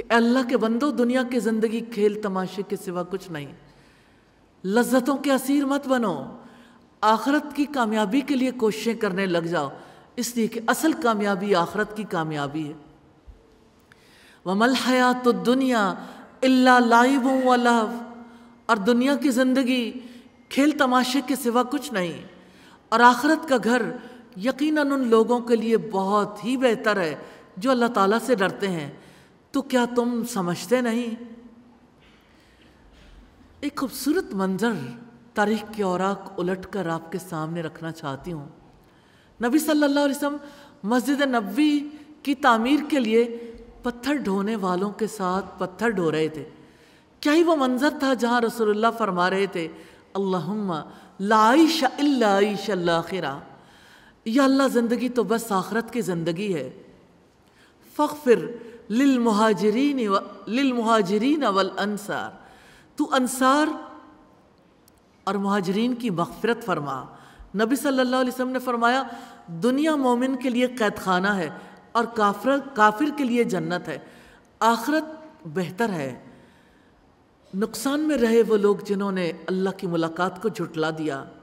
कि अल्लाह के बंदो दुनिया की ज़िंदगी खेल तमाशे के सिवा कुछ नहीं लज्जतों के असीर मत बनो आखरत की कामयाबी के लिए कोशिशें करने लग जाओ इसलिए कि असल कामयाबी आखरत की कामयाबी है वमल हया तो दुनिया अल्ला लाइब अल्लाह और दुनिया की ज़िंदगी खेल तमाशे के सिवा कुछ नहीं और आखरत का घर यकीनन उन लोगों के लिए बहुत ही बेहतर है जो अल्लाह ताला से डरते हैं तो क्या तुम समझते नहीं एक खूबसूरत मंजर तारीख की औराक उलट कर आपके सामने रखना चाहती हूँ नबी सल्लल्लाहु अलैहि वसल्लम मस्जिद नबी की तामीर के लिए पत्थर ढोने वालों के साथ पत्थर ढो रहे थे क्या ही वो मंज़र था जहाँ रसोल्ला फरमा रहे थे अल्लाहुम्मा लाइश अल्लाइश अल्लाखिरा या अल्लाह ज़िंदगी तो बस आखरत की ज़िंदगी है महाजरीन लिलमहाजरीन लिलमहाजरीन अवल अनसार तो अनसार और महाजरीन की मफफरत फरमा नबी सल्लल्लाहु अलैहि वसल्लम ने फरमाया दुनिया मोमिन के लिए कैद खाना है और काफर काफिर के लिए जन्नत है आखरत बेहतर है नुकसान में रहे वो लोग जिन्होंने अल्लाह की मुलाकात को झुटला दिया